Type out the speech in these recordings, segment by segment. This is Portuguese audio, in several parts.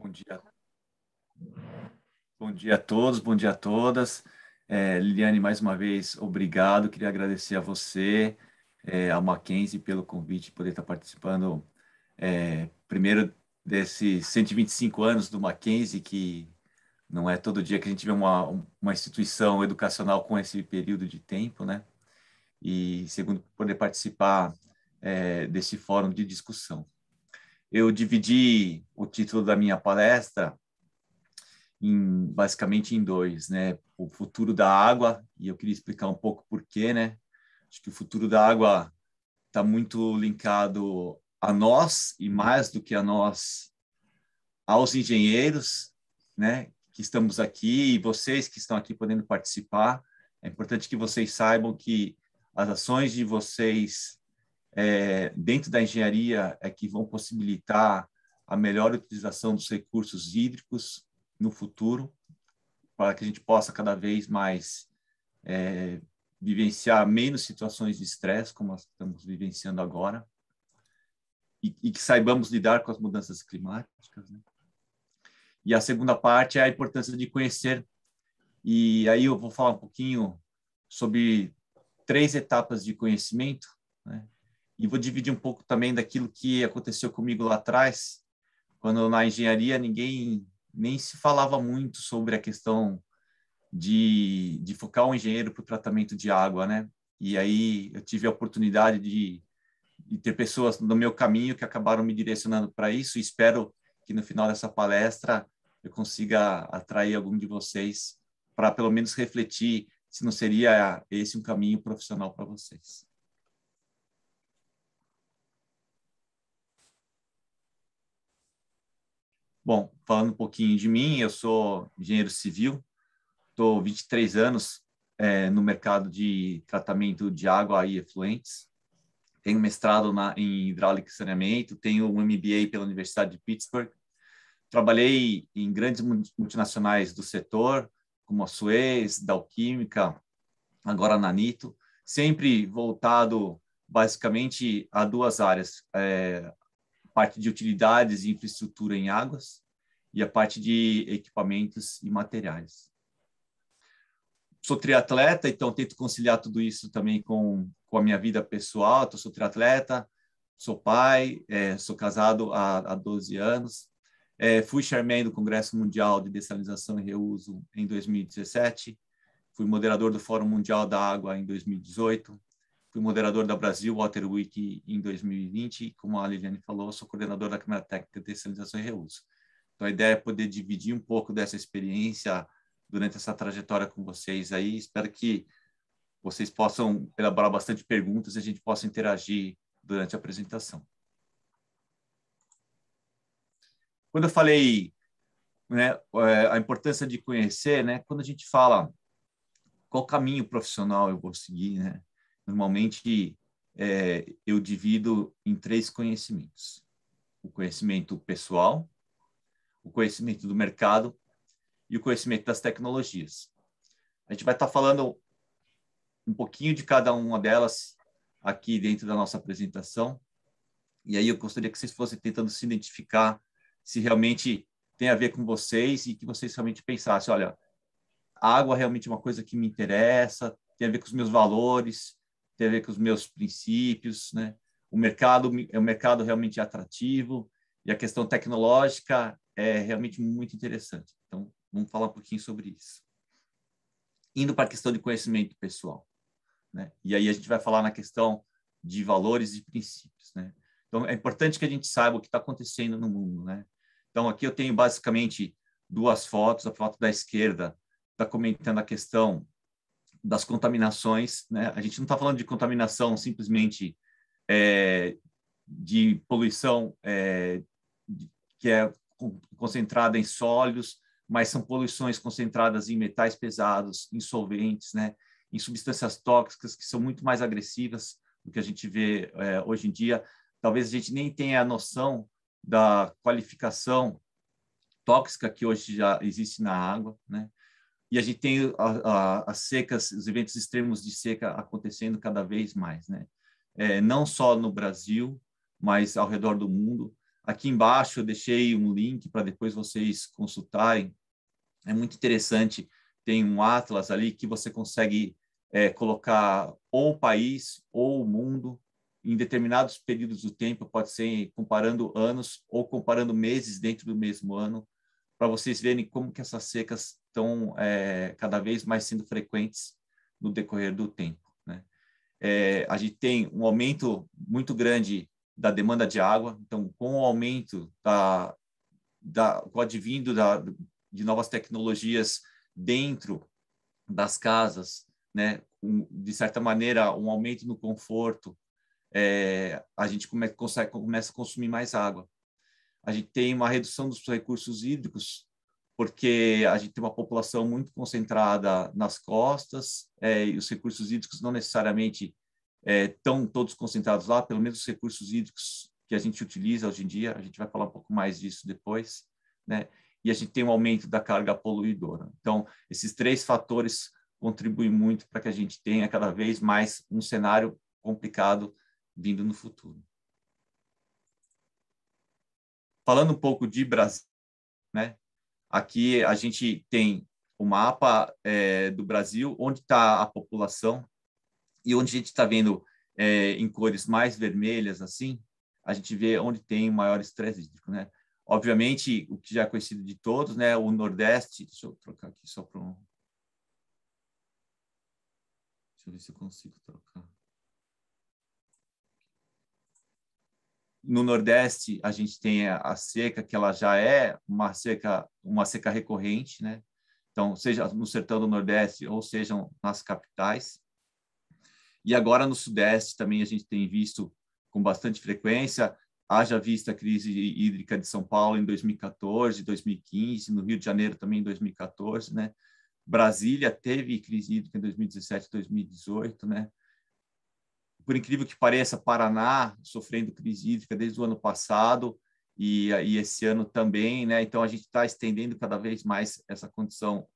Bom dia. Bom dia a todos, bom dia a todas. É, Liliane, mais uma vez, obrigado. Queria agradecer a você, é, a Mackenzie, pelo convite poder estar participando, é, primeiro, desses 125 anos do Mackenzie, que não é todo dia que a gente vê uma, uma instituição educacional com esse período de tempo, né? E segundo, poder participar é, desse fórum de discussão. Eu dividi o título da minha palestra em, basicamente em dois, né? O futuro da água, e eu queria explicar um pouco por quê, né? Acho que o futuro da água está muito linkado a nós, e mais do que a nós, aos engenheiros, né? Que estamos aqui, e vocês que estão aqui podendo participar. É importante que vocês saibam que as ações de vocês é, dentro da engenharia é que vão possibilitar a melhor utilização dos recursos hídricos no futuro, para que a gente possa cada vez mais é, vivenciar menos situações de estresse, como estamos vivenciando agora, e, e, que saibamos lidar com as mudanças climáticas. Né? E a segunda parte é a importância de conhecer, e aí eu vou falar um pouquinho sobre três etapas de conhecimento, né? e vou dividir um pouco também daquilo que aconteceu comigo lá atrás, quando na engenharia ninguém nem se falava muito sobre a questão de, de focar o um engenheiro para o tratamento de água, né? E aí eu tive a oportunidade de, de ter pessoas no meu caminho que acabaram me direcionando para isso e espero que no final dessa palestra eu consiga atrair algum de vocês para pelo menos refletir se não seria esse um caminho profissional para vocês. Bom, falando um pouquinho de mim, eu sou engenheiro civil, estou 23 anos é, no mercado de tratamento de água e efluentes, tenho mestrado na, em hidráulica e saneamento, tenho um MBA pela Universidade de Pittsburgh, trabalhei em grandes multinacionais do setor, como a Suez, Dalquímica, agora a Nanito, sempre voltado basicamente a duas áreas, é, parte de utilidades e infraestrutura em águas e a parte de equipamentos e materiais. Sou triatleta, então tento conciliar tudo isso também com, com a minha vida pessoal. Então, sou triatleta, sou pai, é, sou casado há, há 12 anos, é, fui chairman do Congresso Mundial de Dessalinização e Reuso em 2017, fui moderador do Fórum Mundial da Água em 2018, fui moderador da Brasil Water Week em 2020, como a Liliane falou, sou coordenador da Câmara Técnica de Terceirização e Reuso. Então a ideia é poder dividir um pouco dessa experiência durante essa trajetória com vocês aí. Espero que vocês possam elaborar bastante perguntas e a gente possa interagir durante a apresentação. Quando eu falei né, eh, a importância de conhecer, né, quando a gente fala qual caminho profissional eu vou seguir, né, Normalmente, é, eu divido em três conhecimentos: o conhecimento pessoal, o conhecimento do mercado e o conhecimento das tecnologias. A gente vai estar tá falando um pouquinho de cada uma delas aqui dentro da nossa apresentação. E aí eu gostaria que vocês fossem tentando se identificar se realmente tem a ver com vocês e que vocês realmente pensassem, olha, a água é realmente é uma coisa que me interessa, tem a ver com os meus valores, tem a ver com os meus princípios, né? O mercado é um mercado realmente atrativo e a questão tecnológica é realmente muito interessante. Então, vamos falar um pouquinho sobre isso. Indo para a questão de conhecimento pessoal, né? E aí a gente vai falar na questão de valores e princípios, né? Então, é importante que a gente saiba o que está acontecendo no mundo, né? Então, aqui eu tenho basicamente duas fotos. A foto da esquerda está comentando a questão das contaminações. Né? A gente não está falando de contaminação simplesmente é, de poluição é, de, que é concentrada em sólidos, mas são poluições concentradas em metais pesados, em solventes, né? em substâncias tóxicas que são muito mais agressivas do que a gente vê é, hoje em dia. Talvez a gente nem tenha a noção da qualificação tóxica que hoje já existe na água, né? e a gente tem as secas, os eventos extremos de seca acontecendo cada vez mais, né? É, não só no Brasil, mas ao redor do mundo. Aqui embaixo eu deixei um link para depois vocês consultarem. É muito interessante, tem um atlas ali que você consegue é, colocar ou o país ou o mundo em determinados períodos do tempo, pode ser comparando anos ou comparando meses dentro do mesmo ano, para vocês verem como que essas secas estão é, cada vez mais sendo frequentes no decorrer do tempo. Né? É, a gente tem um aumento muito grande da demanda de água, então com o aumento da, da com o advindo da, de novas tecnologias dentro das casas, né, um, de certa maneira um aumento no conforto, é, a gente come, consegue, começa a consumir mais água a gente tem uma redução dos recursos hídricos, porque a gente tem uma população muito concentrada nas costas, é, e os recursos hídricos não necessariamente é, estão todos concentrados lá, pelo menos os recursos hídricos que a gente utiliza hoje em dia, a gente vai falar um pouco mais disso depois, né? E a gente tem um aumento da carga poluidora. Então, esses três fatores contribuem muito para que a gente tenha cada vez mais um cenário complicado vindo no futuro falando um pouco de Brasil, né? Aqui a gente tem o mapa é, do Brasil, onde está a população e onde a gente está vendo é, em cores mais vermelhas, assim, a gente vê onde tem maior estresse hídrico, né? Obviamente, o que já é conhecido de todos, né? O Nordeste, deixa eu trocar aqui só para um... Deixa eu ver se eu consigo trocar. No Nordeste, a gente tem a, seca, que ela já é uma seca, uma seca recorrente, né? Então, seja no sertão do Nordeste ou sejam nas capitais. E agora no Sudeste também a gente tem visto com bastante frequência, haja vista a crise hídrica de São Paulo em 2014, 2015, no Rio de Janeiro também em 2014, né? Brasília teve crise hídrica em 2017, 2018, né? por incrível que pareça, Paraná sofrendo crise hídrica desde o ano passado e, e esse ano também, né? Então a gente está estendendo cada vez mais essa condição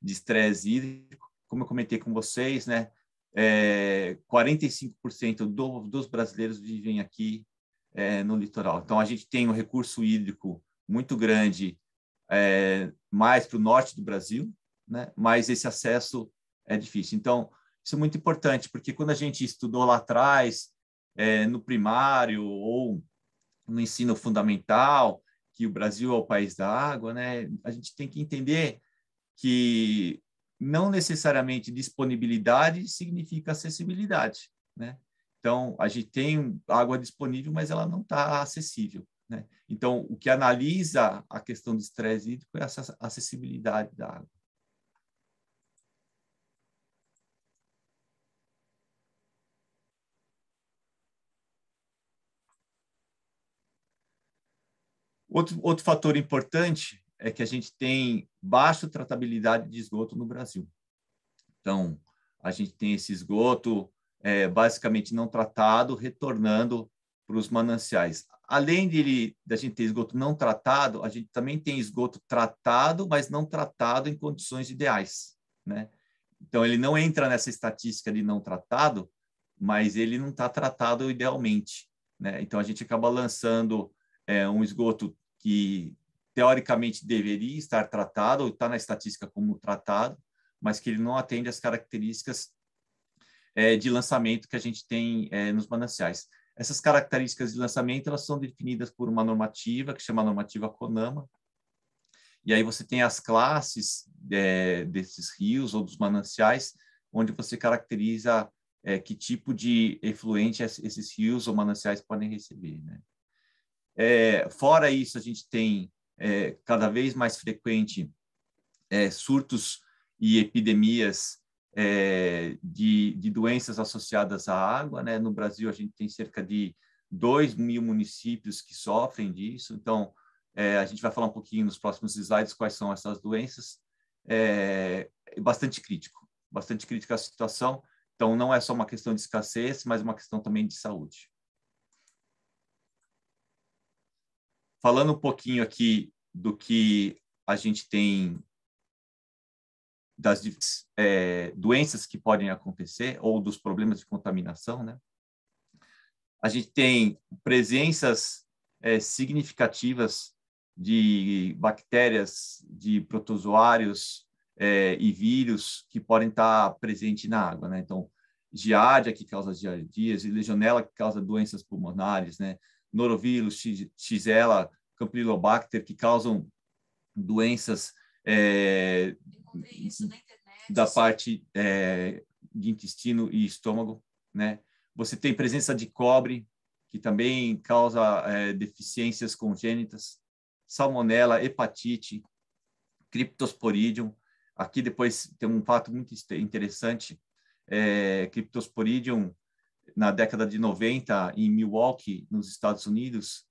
de estresse hídrico. Como eu comentei com vocês, né? É, 45% do, dos brasileiros vivem aqui é, no litoral. Então a gente tem um recurso hídrico muito grande, é, mais para o norte do Brasil, né? Mas esse acesso é difícil. Então isso é muito importante, porque quando a gente estudou lá atrás, é, no primário ou no ensino fundamental, que o Brasil é o país da água, né? A gente tem que entender que não necessariamente disponibilidade significa acessibilidade, né? Então, a gente tem água disponível, mas ela não está acessível, né? Então, o que analisa a questão do estresse hídrico é essa acessibilidade da água. Outro, outro fator importante é que a gente tem baixa tratabilidade de esgoto no Brasil. Então, a gente tem esse esgoto é, basicamente não tratado retornando para os mananciais. Além de da gente ter esgoto não tratado, a gente também tem esgoto tratado, mas não tratado em condições ideais, né? Então ele não entra nessa estatística de não tratado, mas ele não está tratado idealmente, né? Então a gente acaba lançando é, um esgoto que teoricamente deveria estar tratado ou está na estatística como tratado, mas que ele não atende às características é, de lançamento que a gente tem é, nos mananciais. Essas características de lançamento elas são definidas por uma normativa que chama normativa CONAMA, e aí você tem as classes é, desses rios ou dos mananciais, onde você caracteriza é, que tipo de efluente esses rios ou mananciais podem receber. Né? É, fora isso, a gente tem é, cada vez mais frequente é, surtos e epidemias é, de, de, doenças associadas à água. Né? No Brasil, a gente tem cerca de 2 mil municípios que sofrem disso. Então, é, a gente vai falar um pouquinho nos próximos slides quais são essas doenças. É, é bastante crítico, bastante crítica a situação. Então, não é só uma questão de escassez, mas uma questão também de saúde. falando um pouquinho aqui do que a gente tem das é, doenças que podem acontecer ou dos problemas de contaminação, né? A gente tem presenças é, significativas de bactérias, de protozoários é, e vírus que podem estar presentes na água, né? Então, giardia que causa giardias e legionela que causa doenças pulmonares, né? norovírus, xigela, campylobacter, que causam doenças é, da parte é, de intestino e estômago, né? Você tem presença de cobre, que também causa é, deficiências congênitas, salmonela, hepatite, criptosporidium. Aqui depois tem um fato muito interessante, é, criptosporidium na década de 90 em Milwaukee, nos Estados Unidos,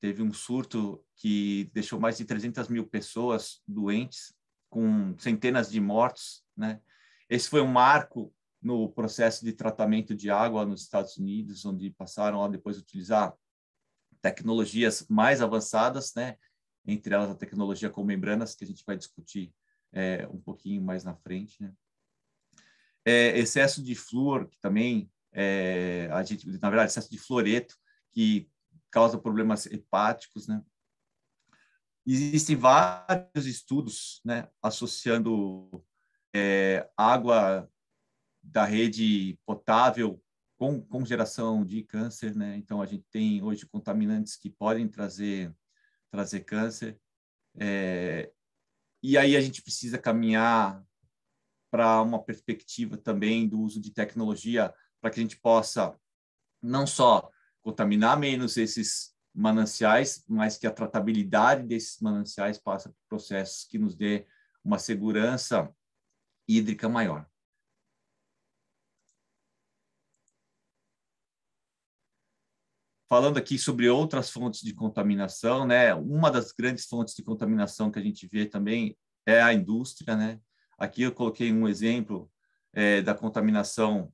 teve um surto que deixou mais de 300 mil pessoas doentes, com centenas de mortos. Né? Esse foi um marco no processo de tratamento de água nos Estados Unidos, onde passaram a depois utilizar tecnologias mais avançadas, né? entre elas a tecnologia com membranas, que a gente vai discutir é, um pouquinho mais na frente. Né? É, excesso de flúor, que também é, a gente, na verdade, excesso de floreto, que causa problemas hepáticos, né? Existem vários estudos, né, associando é, água da rede potável com, com geração de câncer, né? Então a gente tem hoje contaminantes que podem trazer trazer câncer. É, e aí a gente precisa caminhar para uma perspectiva também do uso de tecnologia para que a gente possa não só contaminar menos esses mananciais, mas que a tratabilidade desses mananciais passe por processos que nos dê uma segurança hídrica maior. Falando aqui sobre outras fontes de contaminação, né? Uma das grandes fontes de contaminação que a gente vê também é a indústria, né? Aqui eu coloquei um exemplo é, da contaminação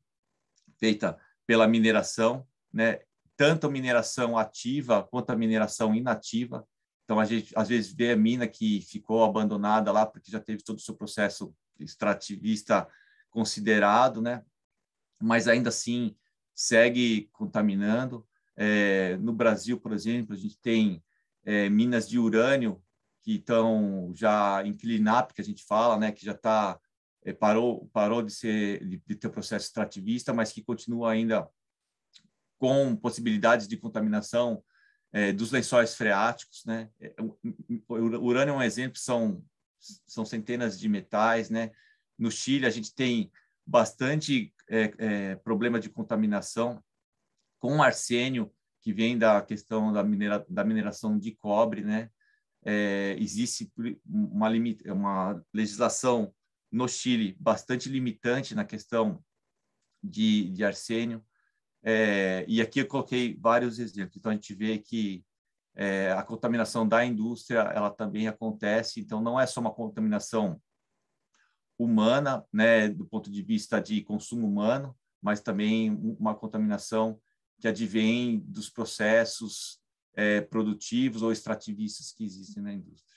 feita pela mineração, né? tanto a mineração ativa quanto a mineração inativa. Então, a gente às vezes vê a mina que ficou abandonada lá porque já teve todo o seu processo extrativista considerado, né? mas ainda assim segue contaminando. É, no Brasil, por exemplo, a gente tem é, minas de urânio que estão já em que a gente fala, né, que já está é, parou, parou de, ser, de, de ter o processo extrativista, mas que continua ainda com possibilidades de contaminação é, dos lençóis freáticos, né? É, o urânio é um exemplo, são são centenas de metais, né? No Chile a gente tem bastante problema de contaminação com arsênio que vem da questão da, minera, da mineração de cobre, né? existe uma, limite, uma legislação no Chile bastante limitante na questão de, de arsênio. É, e aqui eu coloquei vários exemplos. Então, a gente vê que é, a contaminação da indústria ela também acontece. Então, não é só uma contaminação humana, né, do ponto de vista de consumo humano, mas também uma contaminação que advém dos processos é, produtivos ou extrativistas que existem na indústria.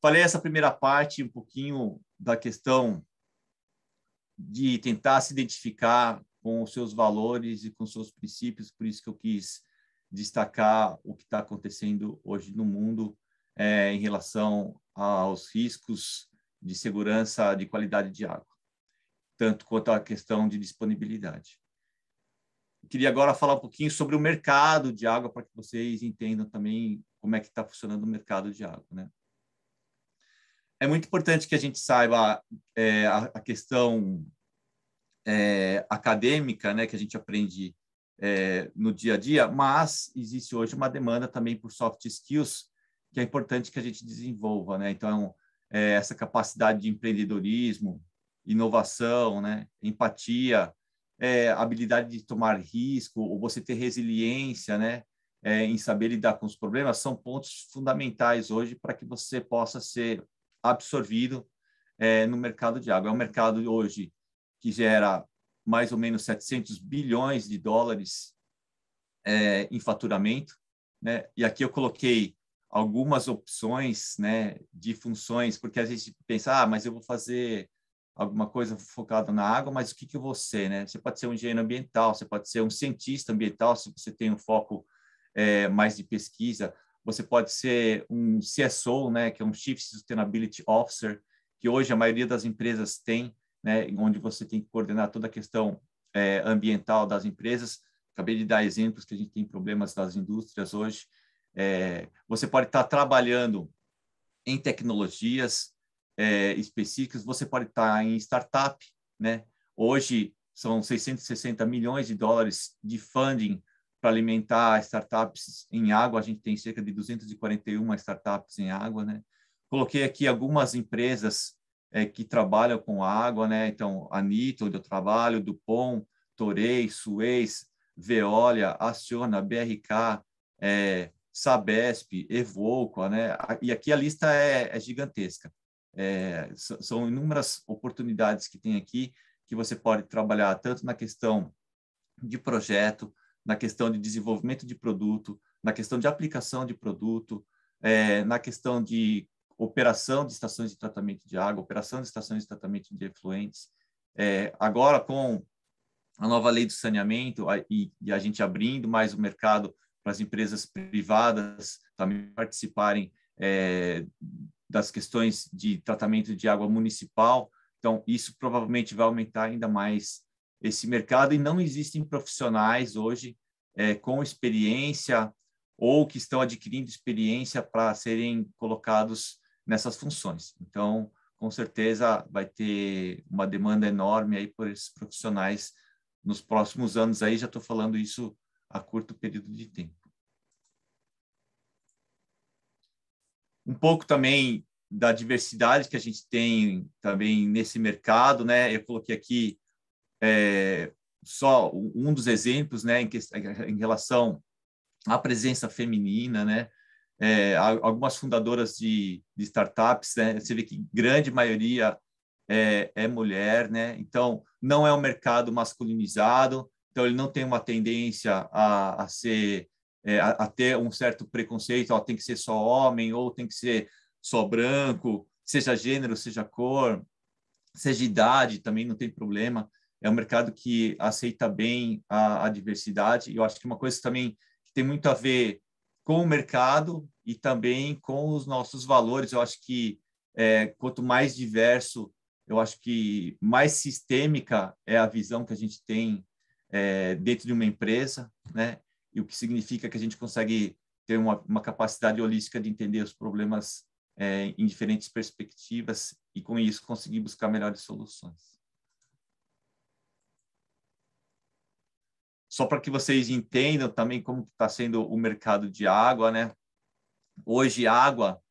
Falei essa primeira parte um pouquinho da questão de tentar se identificar com os seus valores e com os seus princípios, por isso que eu quis destacar o que está acontecendo hoje no mundo é, em relação aos riscos de segurança de qualidade de água, tanto quanto à questão de disponibilidade. queria agora falar um pouquinho sobre o mercado de água para que vocês entendam também como é que está funcionando o mercado de água, né? é muito importante que a gente saiba é, a, a, questão é, acadêmica, né, que a gente aprende é, no dia a dia, mas existe hoje uma demanda também por soft skills, que é importante que a gente desenvolva, né? Então, é, essa capacidade de empreendedorismo, inovação, né, empatia, é, habilidade de tomar risco, ou você ter resiliência, né, é, em saber lidar com os problemas são pontos fundamentais hoje para que você possa ser absorvido é, no mercado de água. É um mercado hoje que gera mais ou menos 700 bilhões de dólares é, em faturamento, né? E aqui eu coloquei algumas opções, né, de funções, porque a gente pensa, ah, mas eu vou fazer alguma coisa focada na água, mas o que que você, né? Você pode ser um engenheiro ambiental, você pode ser um cientista ambiental, se você tem um foco é, mais de pesquisa, você pode ser um CSO, né, que é um Chief Sustainability Officer, que hoje a maioria das empresas tem, né, onde você tem que coordenar toda a questão é, ambiental das empresas. Acabei de dar exemplos que a gente tem problemas das indústrias hoje. É, você pode estar trabalhando em tecnologias é, específicas, você pode estar em startup, né? Hoje são 660 milhões de dólares de funding para alimentar startups em água. A gente tem cerca de 241 startups em água, né? Coloquei aqui algumas empresas é, que trabalham com água, né? Então, a Nito, onde eu trabalho, Dupont, Torei, Suez, Veolia, Aciona, BRK, é, eh, Sabesp, Evoco, né? E aqui a lista é, é gigantesca. É, são inúmeras oportunidades que tem aqui que você pode trabalhar tanto na questão de projeto, na questão de desenvolvimento de produto, na questão de aplicação de produto, é, na questão de operação de estações de tratamento de água, operação de estações de tratamento de efluentes. É, agora, com a nova lei do saneamento a, e, e, a gente abrindo mais o mercado para as empresas privadas também participarem é, das questões de tratamento de água municipal, então isso provavelmente vai aumentar ainda mais esse mercado e não existem profissionais hoje é, com experiência ou que estão adquirindo experiência para serem colocados nessas funções. Então, com certeza vai ter uma demanda enorme aí por esses profissionais nos próximos anos. Aí já estou falando isso a curto período de tempo. Um pouco também da diversidade que a gente tem também nesse mercado, né? Eu coloquei aqui é, só um dos exemplos, né, em, que, em relação à presença feminina, né, é, algumas fundadoras de, de, startups, né, você vê que grande maioria é, é, mulher, né, então não é um mercado masculinizado, então ele não tem uma tendência a, a ser é, a, a, ter um certo preconceito, ó, tem que ser só homem ou tem que ser só branco, seja gênero, seja cor, seja idade, também não tem problema é um mercado que aceita bem a, a diversidade. E eu acho que uma coisa também que tem muito a ver com o mercado e também com os nossos valores. Eu acho que é, quanto mais diverso, eu acho que mais sistêmica é a visão que a gente tem é, dentro de uma empresa, né? E o que significa que a gente consegue ter uma, uma capacidade holística de entender os problemas é, em diferentes perspectivas e, com isso, conseguir buscar melhores soluções. Só para que vocês entendam também como está sendo o mercado de água, né? Hoje, água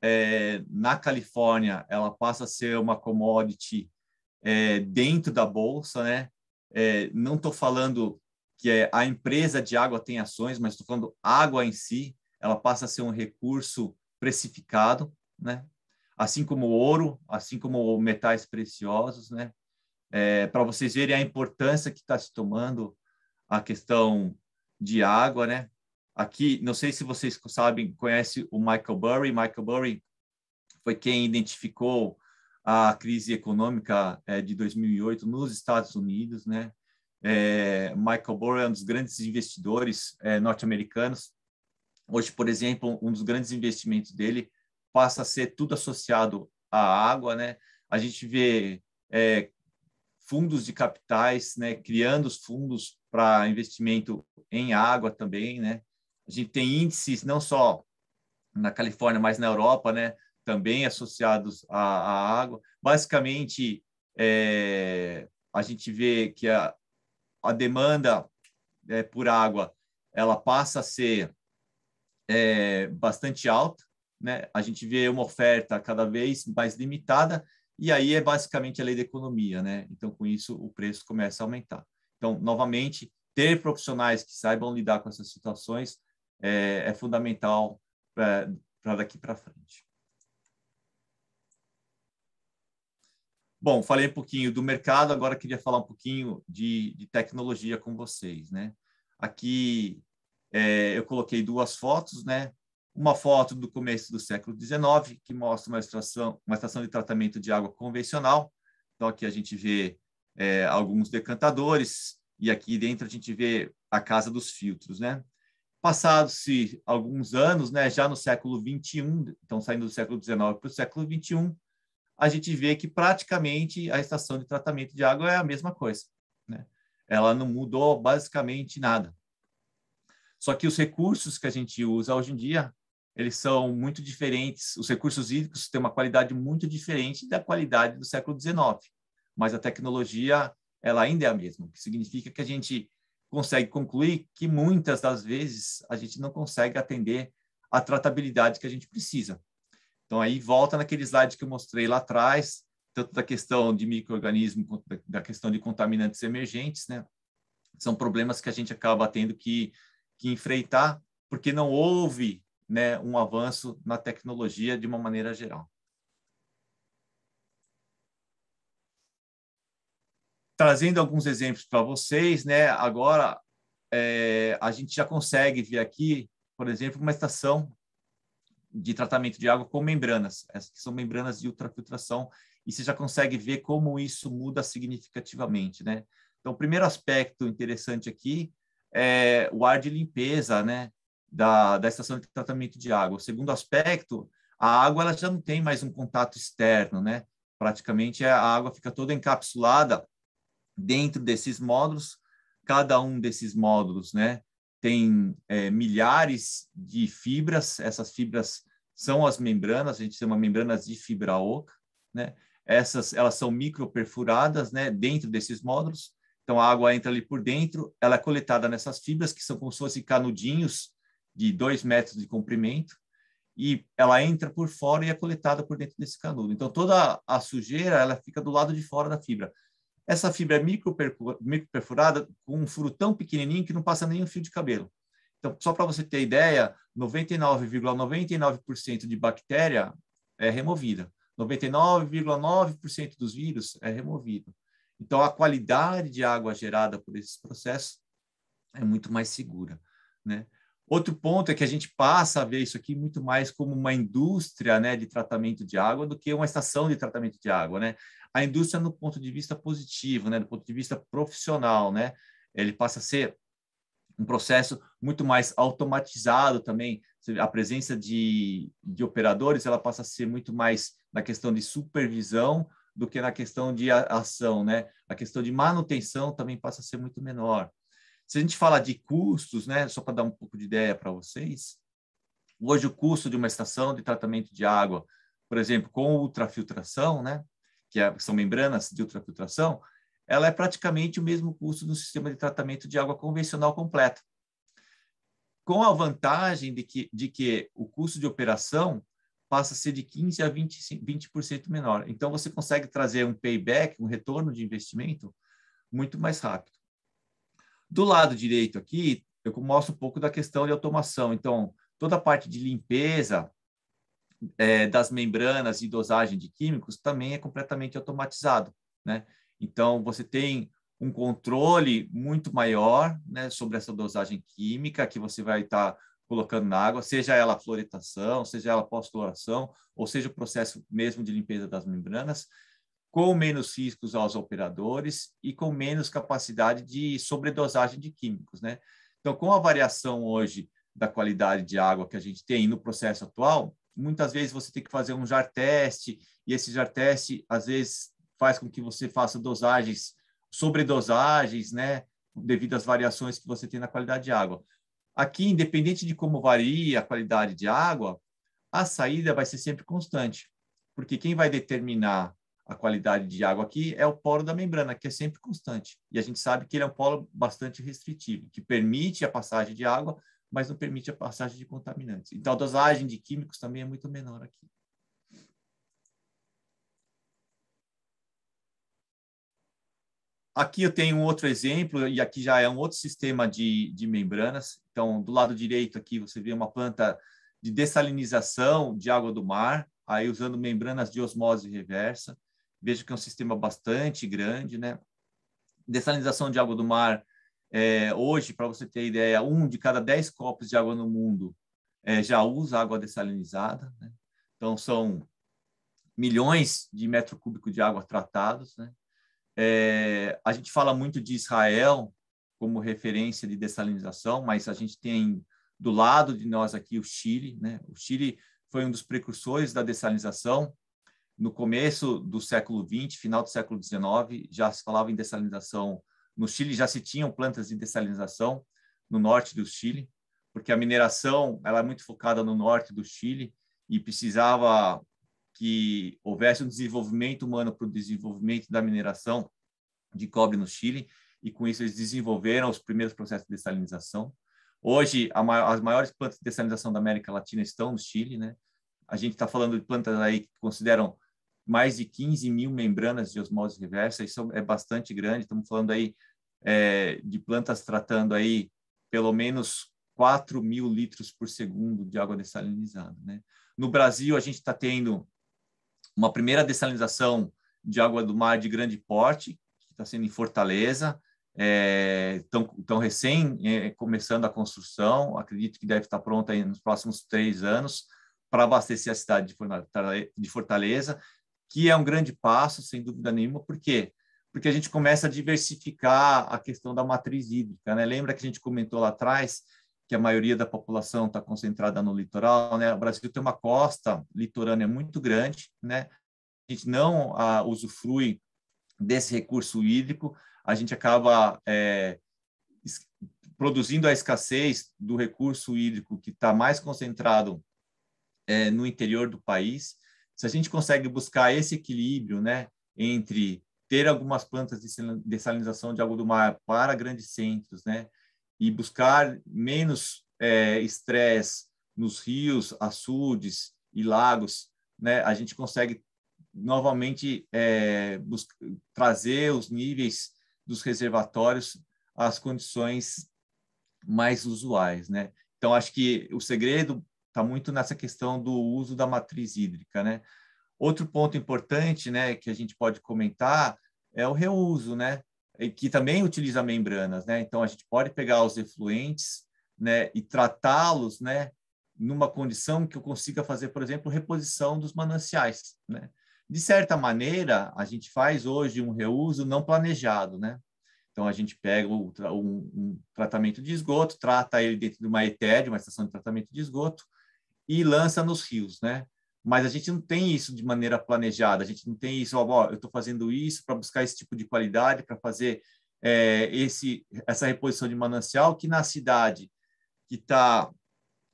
é, na Califórnia, ela passa a ser uma commodity é, dentro da bolsa, né? É, não estou falando que é, a empresa de água tem ações, mas estou falando água em si, ela passa a ser um recurso precificado, né? Assim como ouro, assim como metais preciosos, né? É, Para vocês verem a importância que está se tomando a questão de água, né? Aqui, não sei se vocês sabem, conhece o Michael Burry. Michael Burry foi quem identificou a crise econômica é, de 2008 nos Estados Unidos, né? É, Michael Burry é um dos grandes investidores é, norte-americanos. Hoje, por exemplo, um dos grandes investimentos dele passa a ser tudo associado à água, né? A gente vê é, fundos de capitais, né, criando os fundos para investimento em água também, né? A gente tem índices não só na Califórnia, mas na Europa, né? Também associados à, à água. Basicamente, é, a gente vê que a, a demanda é, por água ela passa a ser é, bastante alta, né? A gente vê uma oferta cada vez mais limitada e aí é basicamente a lei da economia, né? Então com isso o preço começa a aumentar. Então, novamente, ter profissionais que saibam lidar com essas situações é, é fundamental para daqui para frente. Bom, falei um pouquinho do mercado, agora queria falar um pouquinho de, de tecnologia com vocês, né? Aqui é, eu coloquei duas fotos, né? Uma foto do começo do século XIX, que mostra uma uma estação de tratamento de água convencional. Então, aqui a gente vê é, alguns decantadores, e aqui dentro a gente vê a casa dos filtros, né? Passados-se alguns anos, né, já no século 21, então saindo do século 19 para o século 21, a gente vê que praticamente a estação de tratamento de água é a mesma coisa, né? Ela não mudou basicamente nada. Só que os recursos que a gente usa hoje em dia, eles são muito diferentes. Os recursos hídricos têm uma qualidade muito diferente da qualidade do século XIX mas a tecnologia ela ainda é a mesma, o que significa que a gente consegue concluir que muitas das vezes a gente não consegue atender a tratabilidade que a gente precisa. Então aí volta naquele slide que eu mostrei lá atrás, tanto da questão de microorganismo quanto da questão de contaminantes emergentes, né? São problemas que a gente acaba tendo que, que enfrentar porque não houve né, um avanço na tecnologia de uma maneira geral. trazendo alguns exemplos para vocês, né? Agora é, a gente já consegue ver aqui, por exemplo, uma estação de tratamento de água com membranas. Essas que são membranas de ultrafiltração e você já consegue ver como isso muda significativamente, né? Então, o primeiro aspecto interessante aqui é o ar de limpeza, né? Da, da estação de tratamento de água. O segundo aspecto, a água ela já não tem mais um contato externo, né? Praticamente a água fica toda encapsulada dentro desses módulos, cada um desses módulos, né, tem é, milhares de fibras, essas fibras são as membranas, a gente chama membranas de fibra oca, né, essas, elas são microperfuradas, né, dentro desses módulos, então a água entra ali por dentro, ela é coletada nessas fibras, que são como se fossem canudinhos de dois metros de comprimento, e ela entra por fora e é coletada por dentro desse canudo. Então toda a sujeira ela fica do lado de fora da fibra. Essa fibra é microperfurada com um furo tão pequenininho que não passa nenhum fio de cabelo. Então, só para você ter ideia, 99,99% ,99 de bactéria é removida. 99,9% dos vírus é removido. Então, a qualidade de água gerada por esses processos é muito mais segura, né? Outro ponto é que a gente passa a ver isso aqui muito mais como uma indústria né, de tratamento de água do que uma estação de tratamento de água. Né? A indústria, no ponto de vista positivo, né, do ponto de vista profissional, né, ele passa a ser um processo muito mais automatizado também. A presença de, de operadores ela passa a ser muito mais na questão de supervisão do que na questão de ação. Né? A questão de manutenção também passa a ser muito menor. Se a gente fala de custos, né, só para dar um pouco de ideia para vocês, hoje o custo de uma estação de tratamento de água, por exemplo, com ultrafiltração, né, é, que são membranas de ultrafiltração, ela é praticamente o mesmo custo do sistema de tratamento de água convencional completo. Com a vantagem de que, de que o custo de operação passa a ser de 15% a 20%, 20 menor. Então, você consegue trazer um payback, um retorno de investimento muito mais rápido. Do lado direito aqui, eu mostro um pouco da questão de automação. Então, toda a parte de limpeza é, das membranas e dosagem de químicos também é completamente automatizado, né? Então, você tem um controle muito maior né, sobre essa dosagem química que você vai estar tá colocando na água, seja ela floretação, seja ela pós-floração, ou seja o processo mesmo de limpeza das membranas com menos riscos aos operadores e com menos capacidade de sobredosagem de químicos, né? Então, com a variação hoje da qualidade de água que a gente tem no processo atual, muitas vezes você tem que fazer um jar test e esse jar test às vezes faz com que você faça dosagens, sobredosagens, né, devido às variações que você tem na qualidade de água. Aqui, independente de como varia a qualidade de água, a saída vai ser sempre constante, porque quem vai determinar a qualidade de água aqui é o poro da membrana, que é sempre constante. E a gente sabe que ele é um poro bastante restritivo, que permite a passagem de água, mas não permite a passagem de contaminantes. Então, a dosagem de químicos também é muito menor aqui. Aqui eu tenho um outro exemplo, e aqui já é um outro sistema de, de membranas. Então, do lado direito aqui você vê uma planta de dessalinização de água do mar, aí usando membranas de osmose reversa. Vejo que é um sistema bastante grande, né? Dessalinização de água do mar, é, hoje, para você ter ideia, um de cada dez copos de água no mundo é, já usa água dessalinizada. Né? Então, são milhões de metro cúbico de água tratados. Né? É, a gente fala muito de Israel como referência de dessalinização, mas a gente tem do lado de nós aqui o Chile. Né? O Chile foi um dos precursores da dessalinização no começo do século XX, final do século XIX, já se falava em dessalinização. No Chile já se tinham plantas de dessalinização no norte do Chile, porque a mineração ela é muito focada no norte do Chile e precisava que houvesse um desenvolvimento humano para o desenvolvimento da mineração de cobre no Chile e com isso eles desenvolveram os primeiros processos de dessalinização. Hoje maior, as maiores plantas de dessalinização da América Latina estão no Chile, né? A gente está falando de plantas aí que consideram mais de 15 mil membranas de osmose reversa, isso é bastante grande, estamos falando aí é, de plantas tratando aí pelo menos 4 mil litros por segundo de água dessalinizada. Né? No Brasil, a gente está tendo uma primeira dessalinização de água do mar de grande porte, que está sendo em Fortaleza, estão é, recém é, começando a construção, acredito que deve estar tá pronta nos próximos três anos para abastecer a cidade de Fortaleza que é um grande passo, sem dúvida nenhuma, por quê? Porque a gente começa a diversificar a questão da matriz hídrica, né? Lembra que a gente comentou lá atrás que a maioria da população está concentrada no litoral, né? O Brasil tem uma costa litorânea muito grande, né? A gente não a, ah, usufrui desse recurso hídrico, a gente acaba é, produzindo a escassez do recurso hídrico que está mais concentrado é, no interior do país se a gente consegue buscar esse equilíbrio, né, entre ter algumas plantas de dessalinização de água do mar para grandes centros, né, e buscar menos é, estresse é, nos rios, açudes e lagos, né, a gente consegue novamente é, trazer os níveis dos reservatórios às condições mais usuais, né? Então acho que o segredo Tá muito nessa questão do uso da matriz hídrica, né? Outro ponto importante, né, que a gente pode comentar é o reuso, né? E que também utiliza membranas, né? Então a gente pode pegar os efluentes, né, e tratá-los, né, numa condição que eu consiga fazer, por exemplo, reposição dos mananciais, né? De certa maneira, a gente faz hoje um reuso não planejado, né? Então a gente pega um, um tratamento de esgoto, trata ele dentro de uma ETED, uma estação de tratamento de esgoto, e lança nos rios, né? Mas a gente não tem isso de maneira planejada, a gente não tem isso, ó, ó eu estou fazendo isso para buscar esse tipo de qualidade, para fazer é, esse, essa reposição de manancial, que na cidade que está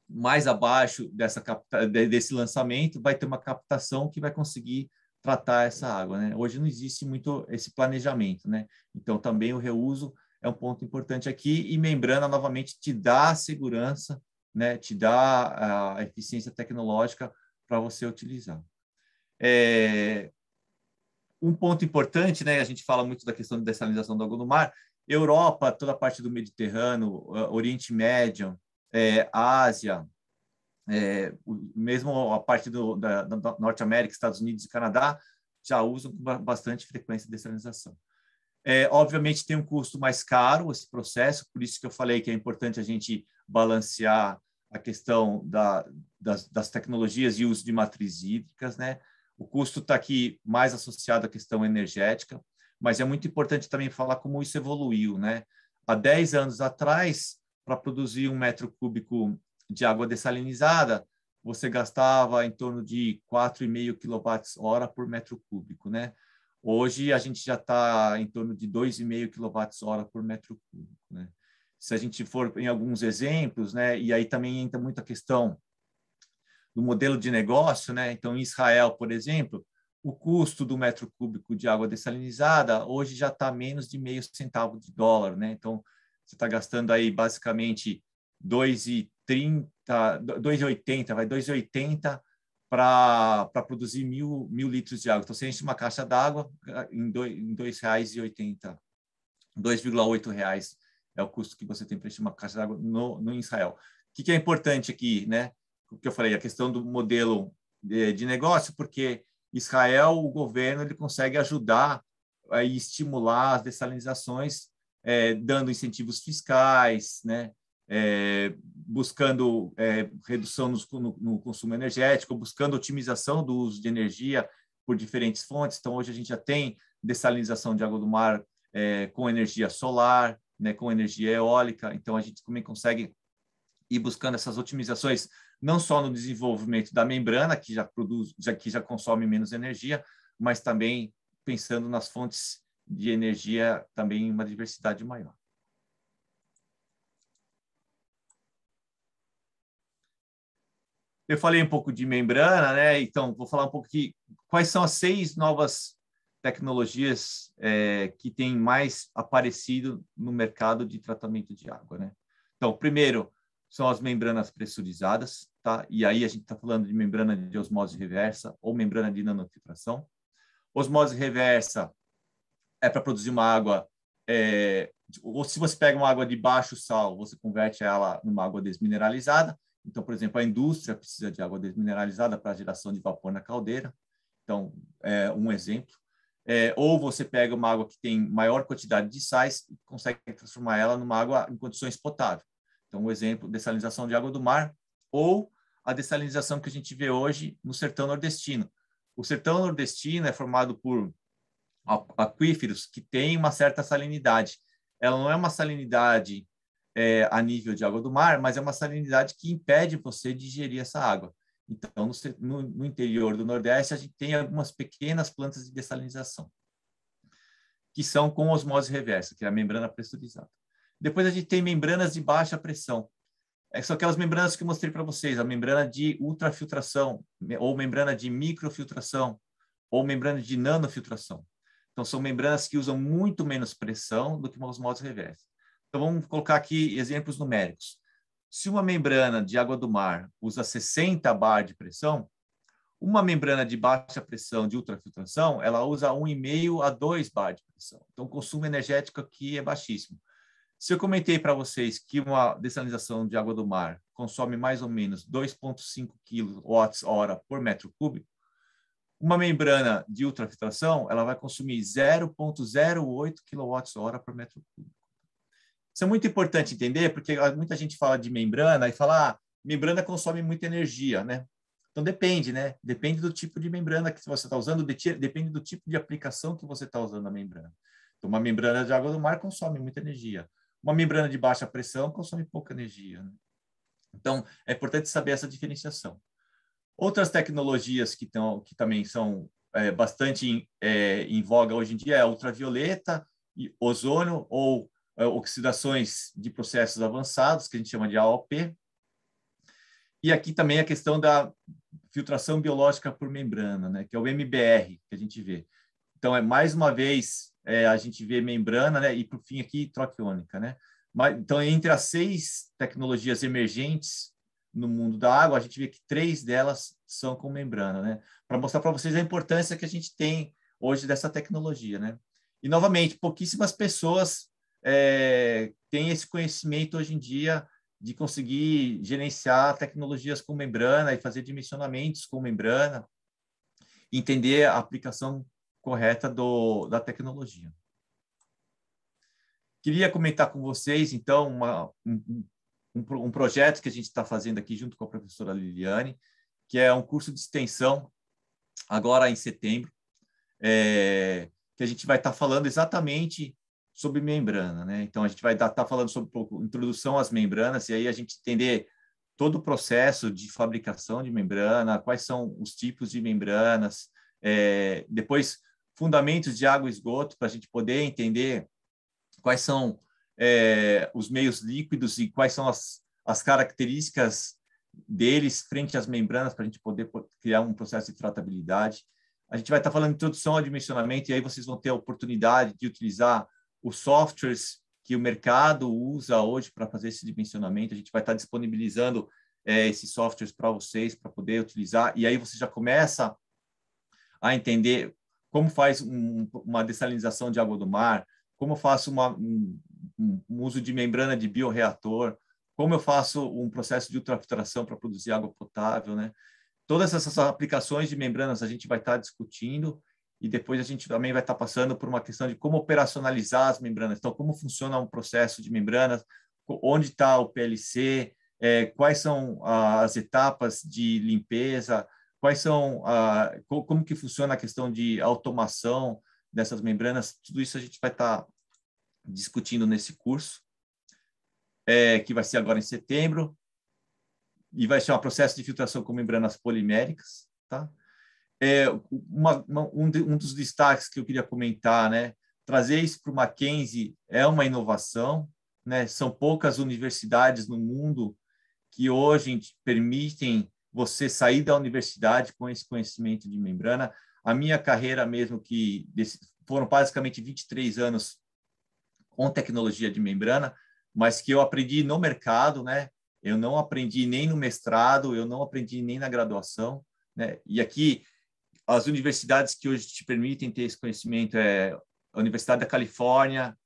mais abaixo dessa desse lançamento vai ter uma captação que vai conseguir tratar essa água, né? Hoje não existe muito esse planejamento, né? Então também o reuso é um ponto importante aqui e membrana novamente te dá segurança né, te dá a eficiência tecnológica para você utilizar. É, um ponto importante, né, a gente fala muito da questão da dessalinização do água do mar, Europa, toda a parte do Mediterrâneo, Oriente Médio, é, Ásia, é, mesmo a parte do, da, da Norte América, Estados Unidos e Canadá, já usam com bastante frequência de dessalinização. É, obviamente tem um custo mais caro esse processo, por isso que eu falei que é importante a gente balancear a questão da, das, das, tecnologias e uso de matrizes hídricas, né? O custo está aqui mais associado à questão energética, mas é muito importante também falar como isso evoluiu, né? Há 10 anos atrás, para produzir um metro cúbico de água dessalinizada, você gastava em torno de 4,5 kWh por metro cúbico, né? Hoje a gente já está em torno de 2,5 kWh por metro cúbico. Né? Se a gente for em alguns exemplos, né, e aí também entra muito a questão do modelo de negócio, né? então em Israel, por exemplo, o custo do metro cúbico de água dessalinizada hoje já está menos de meio centavo de dólar. Né? Então você está gastando aí basicamente 2,30, 2,80, vai 2,80 para produzir mil, mil litros de água. Então, você enche uma caixa d'água ah, em R$ 2,80, R$ 2,8 é o custo que você tem para encher uma caixa d'água no, no Israel. O que, que, é importante aqui, né? O que eu falei, a questão do modelo de, de negócio, porque Israel, o governo, ele consegue ajudar e estimular as dessalinizações, é, dando incentivos fiscais, né? é, buscando é, redução no, no, consumo energético, buscando otimização do uso de energia por diferentes fontes. Então, hoje a gente já tem dessalinização de água do mar é, com energia solar, né, com energia eólica. Então, a gente também consegue ir buscando essas otimizações não só no desenvolvimento da membrana que já produz, já que já consome menos energia, mas também pensando nas fontes de energia também em uma diversidade maior. Eu falei um pouco de membrana, né? Então, vou falar um pouco de quais são as seis novas tecnologias é, que têm mais aparecido no mercado de tratamento de água, né? Então, primeiro são as membranas pressurizadas, tá? E aí a gente está falando de membrana de osmose reversa ou membrana de nanofiltração. Osmose reversa é para produzir uma água é, ou se você pega uma água de baixo sal, você converte ela numa água desmineralizada. Então, por exemplo, a indústria precisa de água desmineralizada para geração de vapor na caldeira. Então, é um exemplo. É, ou você pega uma água que tem maior quantidade de sais e consegue transformar ela numa água em condições potáveis. Então, um exemplo, dessalinização de água do mar, ou a dessalinização que a gente vê hoje no sertão nordestino. O sertão nordestino é formado por aquíferos que têm uma certa salinidade. Ela não é uma salinidade é, a nível de água do mar, mas é uma salinidade que impede você de digerir essa água. Então, no, no, interior do Nordeste, a gente tem algumas pequenas plantas de dessalinização, que são com osmose reversa, que é a membrana pressurizada. Depois a gente tem membranas de baixa pressão. É, são aquelas membranas que eu mostrei para vocês, a membrana de ultrafiltração, ou membrana de microfiltração, ou membrana de nanofiltração. Então, são membranas que usam muito menos pressão do que uma osmose reversa. Então, vamos colocar aqui exemplos numéricos. Se uma membrana de água do mar usa 60 bar de pressão, uma membrana de baixa pressão de ultrafiltração, ela usa 1,5 a 2 bar de pressão. Então, o consumo energético aqui é baixíssimo. Se eu comentei para vocês que uma dessalinização de água do mar consome mais ou menos 2,5 kWh por metro cúbico, uma membrana de ultrafiltração ela vai consumir 0,08 kWh por metro cúbico. Isso é muito importante entender, porque ah, muita gente fala de membrana e fala, ah, membrana consome muita energia, né? Então depende, né? Depende do tipo de membrana que você está usando, depende do tipo de aplicação que você está usando a membrana. Então, uma membrana de água do mar consome muita energia. Uma membrana de baixa pressão consome pouca energia. Né? Então, é importante saber essa diferenciação. Outras tecnologias que, tão, que também são é, bastante em, é, em voga hoje em dia é ultravioleta, e ozônio ou eh, oxidações de processos avançados, que a gente chama de AOP. E aqui também a questão da filtração biológica por membrana, né, que é o MBR que a gente vê. Então, é mais uma vez, é, a gente vê membrana, né, e por fim aqui, troquiônica. Né? Mas, então, entre as seis tecnologias emergentes no mundo da água, a gente vê que três delas são com membrana, né? Para mostrar para vocês a importância que a gente tem hoje dessa tecnologia, né? E novamente, pouquíssimas pessoas é, tem esse conhecimento hoje em dia de conseguir gerenciar tecnologias com membrana e fazer dimensionamentos com membrana, entender a aplicação correta do, da tecnologia. Queria comentar com vocês, então, uma, um, um, um projeto que a gente está fazendo aqui junto com a professora Liliane, que é um curso de extensão, agora em setembro, é, que a gente vai estar tá falando exatamente sobre membrana, né? Então a gente vai estar tá falando sobre um pouco introdução às membranas e aí a gente entender todo o processo de fabricação de membrana, quais são os tipos de membranas, é, depois fundamentos de água e esgoto para a gente poder entender quais são é, os meios líquidos e quais são as, as características deles frente às membranas para a gente poder criar um processo de tratabilidade. A gente vai estar tá falando de introdução ao dimensionamento e aí vocês vão ter a oportunidade de utilizar os softwares que o mercado usa hoje para fazer esse dimensionamento. A gente vai estar tá disponibilizando é, esses softwares para vocês, para poder utilizar. E aí você já começa a entender como faz um, uma dessalinização de água do mar, como eu faço uma, um, um, uso de membrana de bioreator, como eu faço um processo de ultrafiltração para produzir água potável, né? Todas essas aplicações de membranas a gente vai estar tá discutindo e depois a gente também vai estar tá passando por uma questão de como operacionalizar as membranas. Então, como funciona um processo de membranas, onde está o PLC, é, quais são as etapas de limpeza, quais são a, como que funciona a questão de automação dessas membranas. Tudo isso a gente vai estar tá discutindo nesse curso, é, que vai ser agora em setembro, e vai ser um processo de filtração com membranas poliméricas, tá? é, uma, uma, um, de, um dos destaques que eu queria comentar, né? Trazer isso para o Mackenzie é uma inovação, né? São poucas universidades no mundo que hoje permitem você sair da universidade com esse conhecimento de membrana. A minha carreira mesmo, que foram basicamente 23 anos com tecnologia de membrana, mas que eu aprendi no mercado, né? Eu não aprendi nem no mestrado, eu não aprendi nem na graduação, né? E aqui as universidades que hoje te permitem ter esse conhecimento é a Universidade da Califórnia,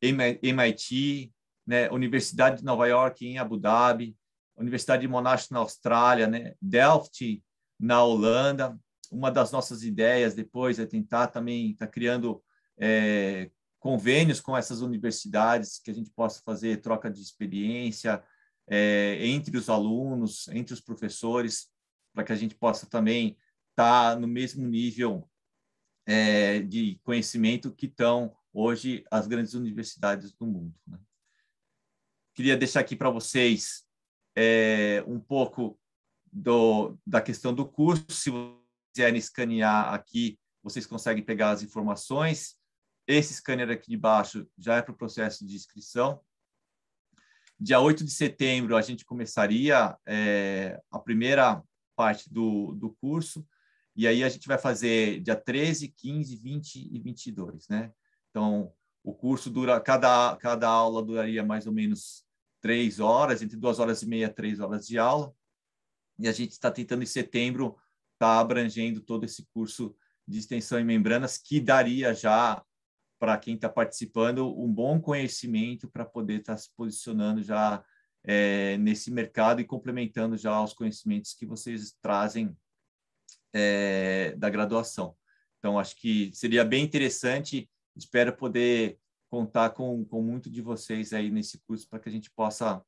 MIT, né, Universidade de Nova York em Abu Dhabi, Universidade de Monash na Austrália, né, Delft na Holanda. Uma das nossas ideias depois é tentar também estar tá criando é, convênios com essas universidades que a gente possa fazer troca de experiência é, entre os alunos, entre os professores, para que a gente possa também está no mesmo nível é, de conhecimento que estão hoje as grandes universidades do mundo. Né? Queria deixar aqui para vocês é, um pouco do, da questão do curso. Se vocês quiserem escanear aqui, vocês conseguem pegar as informações. Esse scanner aqui de baixo já é para o processo de inscrição. Dia 8 de setembro, a gente começaria é, a primeira parte do, do curso. E aí a gente vai fazer dia 13, 15, 20 e 22, né? Então, o curso dura, cada, cada aula duraria mais ou menos três horas, entre duas horas e meia, três horas de aula. E a gente está tentando em setembro tá abrangendo todo esse curso de extensão em membranas que daria já para quem está participando um bom conhecimento para poder estar tá se posicionando já é, nesse mercado e complementando já os conhecimentos que vocês trazem é, da graduação. Então, acho que seria bem interessante, espero poder contar com, com muito de vocês aí nesse curso para que a gente possa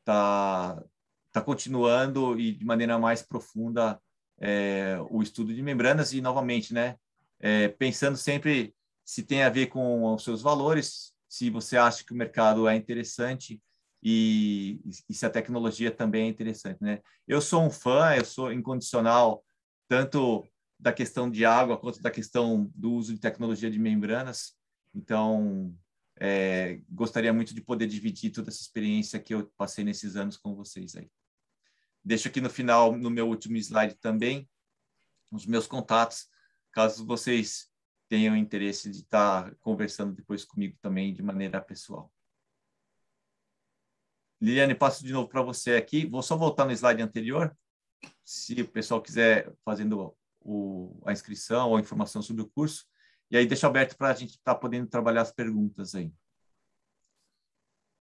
estar tá, tá continuando e de maneira mais profunda é, o estudo de membranas e, novamente, né, é, pensando sempre se tem a ver com os seus valores, se você acha que o mercado é interessante e, e se a tecnologia também é interessante, né? Eu sou um fã, eu sou incondicional tanto da questão de água quanto da questão do uso de tecnologia de membranas. Então, é, gostaria muito de poder dividir toda essa experiência que eu passei nesses anos com vocês aí. Deixo aqui no final, no meu último slide também, os meus contatos, caso vocês tenham interesse de estar conversando depois comigo também de maneira pessoal. Liliane, passo de novo para você aqui. Vou só voltar no slide anterior se o pessoal quiser fazendo o, a inscrição ou a informação sobre o curso. E aí deixa aberto para a gente estar tá podendo trabalhar as perguntas aí.